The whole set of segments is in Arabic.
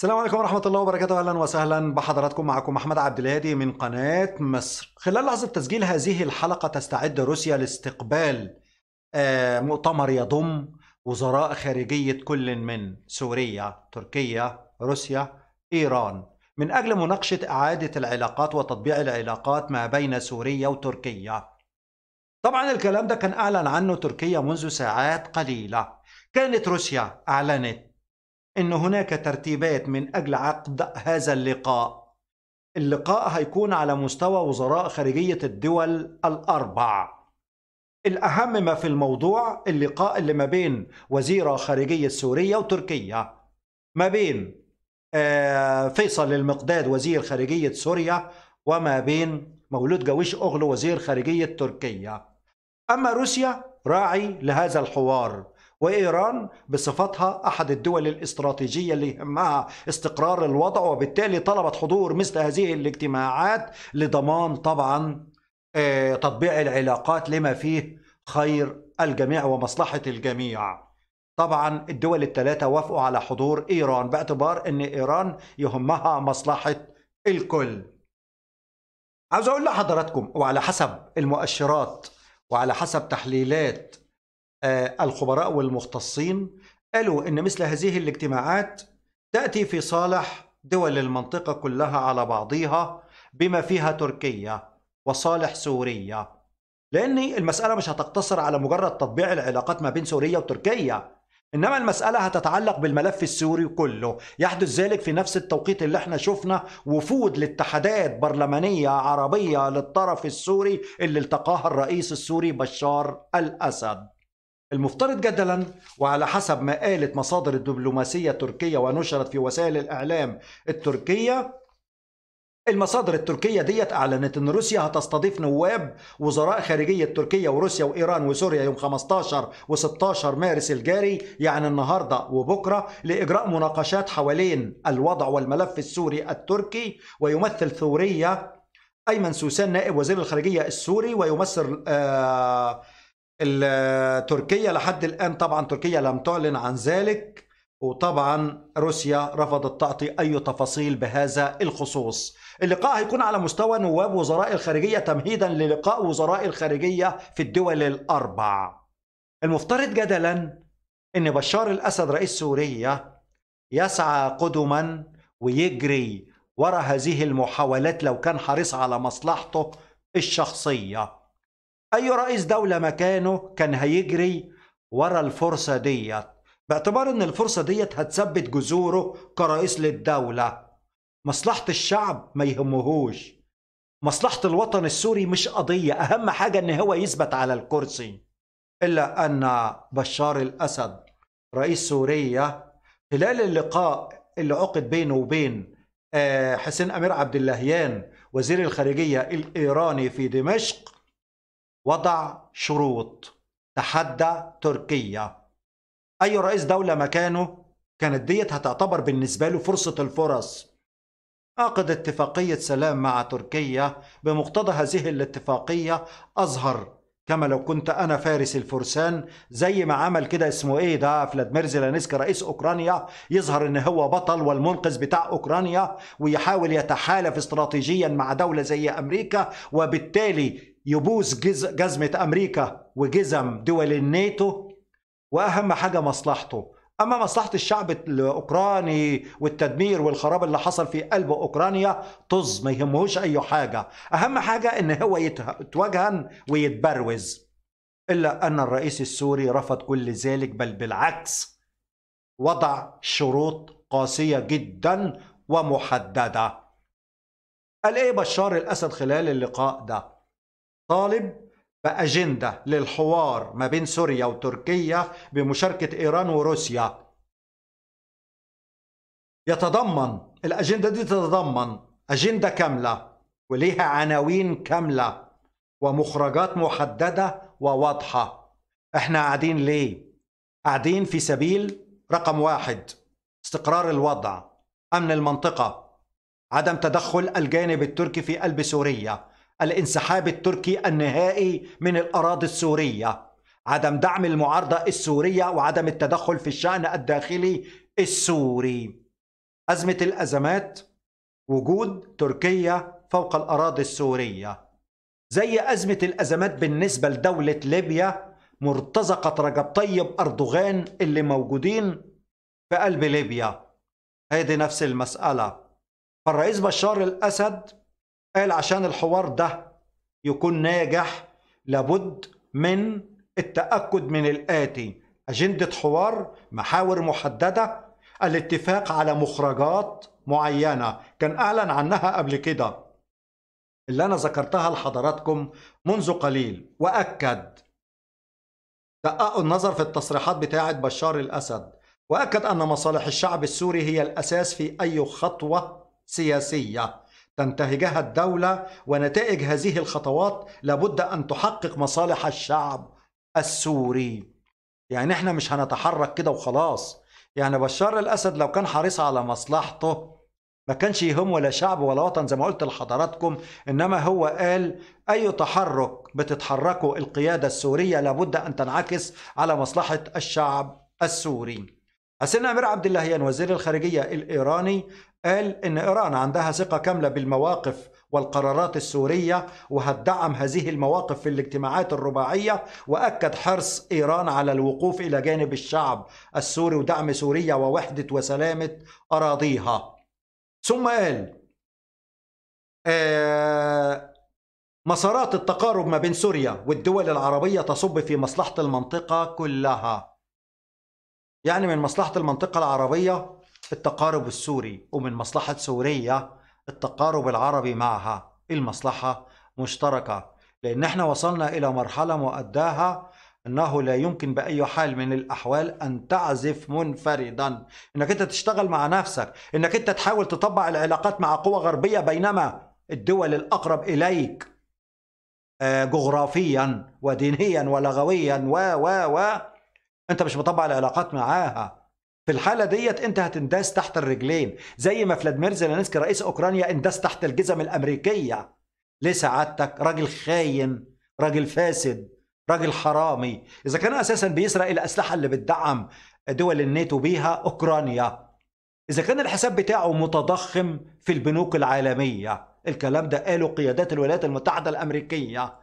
السلام عليكم ورحمة الله وبركاته أهلا وسهلا بحضراتكم معكم أحمد عبد الهادي من قناة مصر خلال لحظة تسجيل هذه الحلقة تستعد روسيا لاستقبال آه، مؤتمر يضم وزراء خارجية كل من سوريا تركيا روسيا إيران من أجل مناقشة إعادة العلاقات وتطبيع العلاقات ما بين سوريا وتركيا طبعا الكلام ده كان أعلن عنه تركيا منذ ساعات قليلة كانت روسيا أعلنت أن هناك ترتيبات من أجل عقد هذا اللقاء اللقاء هيكون على مستوى وزراء خارجية الدول الأربع الأهم ما في الموضوع اللقاء اللي ما بين وزيرة خارجية سوريا وتركيا ما بين آه، فيصل المقداد وزير خارجية سوريا وما بين مولود جاويش أغلو وزير خارجية تركيا أما روسيا راعي لهذا الحوار وإيران بصفتها أحد الدول الاستراتيجية اللي يهمها استقرار الوضع وبالتالي طلبت حضور مثل هذه الاجتماعات لضمان طبعا آه، تطبيع العلاقات لما فيه خير الجميع ومصلحة الجميع طبعا الدول الثلاثة وافقوا على حضور إيران باعتبار أن إيران يهمها مصلحة الكل عاوز أقول لحضراتكم وعلى حسب المؤشرات وعلى حسب تحليلات آه، الخبراء والمختصين قالوا ان مثل هذه الاجتماعات تاتي في صالح دول المنطقه كلها على بعضيها بما فيها تركيا وصالح سوريا لان المساله مش هتقتصر على مجرد تطبيع العلاقات ما بين سوريا وتركيا انما المساله هتتعلق بالملف السوري كله يحدث ذلك في نفس التوقيت اللي احنا شفنا وفود لاتحادات برلمانيه عربيه للطرف السوري اللي التقاها الرئيس السوري بشار الاسد المفترض جدلا وعلى حسب ما قالت مصادر الدبلوماسية التركية ونشرت في وسائل الإعلام التركية المصادر التركية ديت أعلنت أن روسيا هتستضيف نواب وزراء خارجية تركيا وروسيا وإيران وسوريا يوم 15 و16 مارس الجاري يعني النهاردة وبكرة لإجراء مناقشات حوالين الوضع والملف السوري التركي ويمثل ثورية أيمن سوسان نائب وزير الخارجية السوري ويمثل آه تركيا لحد الآن طبعا تركيا لم تعلن عن ذلك وطبعا روسيا رفضت تعطي أي تفاصيل بهذا الخصوص اللقاء هيكون على مستوى نواب وزراء الخارجية تمهيدا للقاء وزراء الخارجية في الدول الأربع المفترض جدلا أن بشار الأسد رئيس سوريا يسعى قدما ويجري وراء هذه المحاولات لو كان حريص على مصلحته الشخصيه أي رئيس دولة مكانه كان هيجري ورا الفرصة ديت باعتبار أن الفرصة ديت هتثبت جذوره كرئيس للدولة مصلحة الشعب ما يهمهوش مصلحة الوطن السوري مش قضية أهم حاجة أن هو يثبت على الكرسي إلا أن بشار الأسد رئيس سوريا خلال اللقاء اللي عقد بينه وبين آه، حسين أمير عبد اللهيان وزير الخارجية الإيراني في دمشق وضع شروط تحدى تركيا أي رئيس دولة مكانه كانت ديت هتعتبر بالنسبة له فرصة الفرص عقد اتفاقية سلام مع تركيا بمقتضى هذه الاتفاقية أظهر كما لو كنت أنا فارس الفرسان زي ما عمل كده اسمه إيه ده فلاديمير زيلانسكي رئيس أوكرانيا يظهر إن هو بطل والمنقذ بتاع أوكرانيا ويحاول يتحالف استراتيجيا مع دولة زي أمريكا وبالتالي يبوس جزمة أمريكا وجزم دول الناتو وأهم حاجة مصلحته أما مصلحة الشعب الأوكراني والتدمير والخراب اللي حصل في قلب أوكرانيا طز ما يهمهوش أي حاجة أهم حاجة إن هو يتوجهن ويتبروز إلا أن الرئيس السوري رفض كل ذلك بل بالعكس وضع شروط قاسية جدا ومحددة قال إيه بشار الأسد خلال اللقاء ده طالب بأجندة للحوار ما بين سوريا وتركيا بمشاركة إيران وروسيا يتضمن الأجندة دي تتضمن أجندة كاملة وليها عناوين كاملة ومخرجات محددة وواضحة احنا قاعدين ليه؟ قاعدين في سبيل رقم واحد استقرار الوضع أمن المنطقة عدم تدخل الجانب التركي في قلب سوريا الانسحاب التركي النهائي من الأراضي السورية عدم دعم المعارضة السورية وعدم التدخل في الشأن الداخلي السوري أزمة الأزمات وجود تركيا فوق الأراضي السورية زي أزمة الأزمات بالنسبة لدولة ليبيا مرتزقة رجب طيب أردوغان اللي موجودين في قلب ليبيا هذه نفس المسألة فالرئيس بشار الأسد قال عشان الحوار ده يكون ناجح لابد من التأكد من الآتي أجندة حوار محاور محددة الاتفاق على مخرجات معينة كان أعلن عنها قبل كده اللي أنا ذكرتها لحضراتكم منذ قليل وأكد دقق النظر في التصريحات بتاعة بشار الأسد وأكد أن مصالح الشعب السوري هي الأساس في أي خطوة سياسية تنتهجها الدولة ونتائج هذه الخطوات لابد أن تحقق مصالح الشعب السوري يعني احنا مش هنتحرك كده وخلاص يعني بشار الأسد لو كان حريص على مصلحته ما كانش يهم ولا شعب ولا وطن زي ما قلت لحضراتكم إنما هو قال أي تحرك بتتحركه القيادة السورية لابد أن تنعكس على مصلحة الشعب السوري حسين أمير عبد اللهيان وزير الخارجية الإيراني قال إن إيران عندها ثقة كاملة بالمواقف والقرارات السورية وهتدعم هذه المواقف في الاجتماعات الرباعية وأكد حرص إيران على الوقوف إلى جانب الشعب السوري ودعم سوريا ووحدة وسلامة أراضيها ثم قال آه، مسارات التقارب ما بين سوريا والدول العربية تصب في مصلحة المنطقة كلها يعني من مصلحة المنطقة العربية في التقارب السوري ومن مصلحة سوريا التقارب العربي معها المصلحة مشتركة لأن احنا وصلنا إلى مرحلة مؤداها أنه لا يمكن بأي حال من الأحوال أن تعزف منفردا أنك أنت تشتغل مع نفسك أنك أنت تحاول تطبع العلاقات مع قوى غربية بينما الدول الأقرب إليك آه، جغرافيا ودينيا ولغويا و و و أنت مش مطبع العلاقات معاها في الحالة ديت انت هتنداس تحت الرجلين زي ما فلاديمير زيلينسكي رئيس اوكرانيا انداس تحت الجزم الامريكية ليه سعادتك راجل خاين راجل فاسد راجل حرامي اذا كان اساسا بيسرق الاسلحة اللي بتدعم دول الناتو بيها اوكرانيا اذا كان الحساب بتاعه متضخم في البنوك العالمية الكلام ده قاله قيادات الولايات المتحدة الامريكية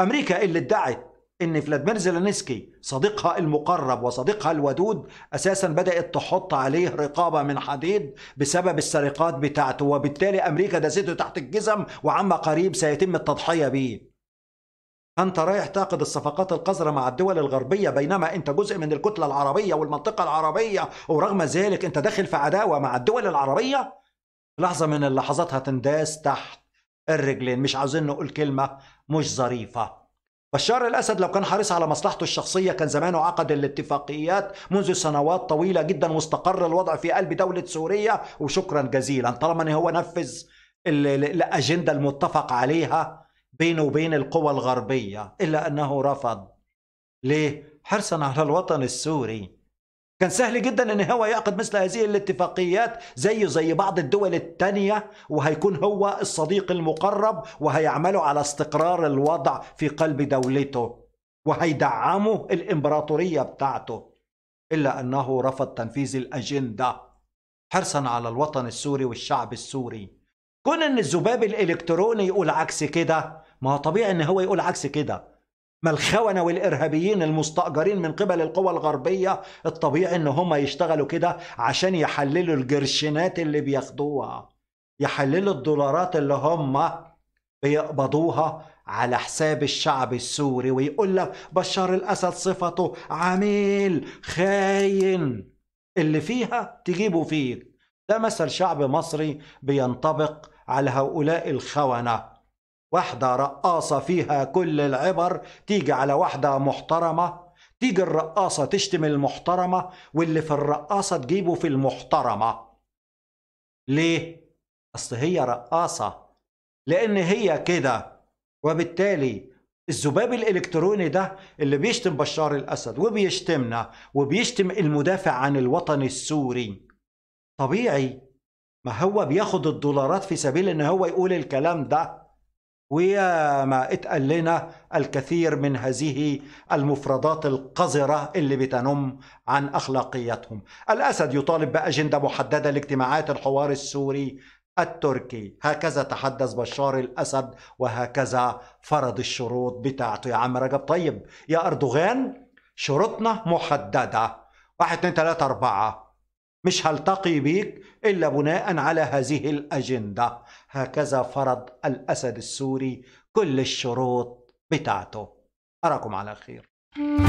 امريكا اللي ادعت ان فلاديمير زيلينسكي صديقها المقرب وصديقها الودود اساسا بدات تحط عليه رقابه من حديد بسبب السرقات بتاعته وبالتالي امريكا دسته تحت الجزم وعما قريب سيتم التضحيه به أنت رايح تعقد الصفقات القذرة مع الدول الغربية بينما أنت جزء من الكتلة العربية والمنطقة العربية ورغم ذلك أنت داخل في عداوة مع الدول العربية لحظة من اللحظات هتنداس تحت الرجلين مش عاوزين نقول كلمة مش ظريفة بشار الأسد لو كان حريص على مصلحته الشخصية كان زمانه عقد الاتفاقيات منذ سنوات طويلة جدا واستقر الوضع في قلب دولة سوريا وشكرا جزيلا طالما أن هو نفذ الأجندة المتفق عليها بينه وبين القوى الغربية إلا أنه رفض ليه؟ حرصا على الوطن السوري كان سهل جدا ان هو يعقد مثل هذه الاتفاقيات زيه زي بعض الدول الثانيه وهيكون هو الصديق المقرب وهيعملوا على استقرار الوضع في قلب دولته وهيدعموا الامبراطورية بتاعته الا انه رفض تنفيذ الاجندة حرصا على الوطن السوري والشعب السوري كون ان الذباب الالكتروني يقول عكس كده ما هو طبيعي ان هو يقول عكس كده ما الخونة والإرهابيين المستأجرين من قبل القوى الغربية الطبيعي إن هم يشتغلوا كده عشان يحللوا الجرشينات اللي بياخدوها يحللوا الدولارات اللي هم بيقبضوها على حساب الشعب السوري ويقول لك بشار الأسد صفته عميل خاين اللي فيها تجيبه فيك ده مثل شعب مصري بينطبق على هؤلاء الخونة واحدة رقاصة فيها كل العبر تيجي على واحدة محترمة تيجي الرقاصة تشتم المحترمة واللي في الرقاصة تجيبه في المحترمة ليه؟ أصل هي رقاصة لأن هي كده وبالتالي الذباب الإلكتروني ده اللي بيشتم بشار الأسد وبيشتمنا وبيشتم المدافع عن الوطن السوري طبيعي ما هو بياخد الدولارات في سبيل إن هو يقول الكلام ده وياما اتقل اتقال لنا الكثير من هذه المفردات القذرة اللي بتنم عن أخلاقيتهم الأسد يطالب بأجندة محددة لاجتماعات الحوار السوري التركي هكذا تحدث بشار الأسد وهكذا فرض الشروط بتاعته يا عم رجب طيب يا أردوغان شروطنا محددة واحد اثنين ثلاثه أربعة مش هلتقي بيك إلا بناء على هذه الأجندة هكذا فرض الأسد السوري كل الشروط بتاعته أراكم على خير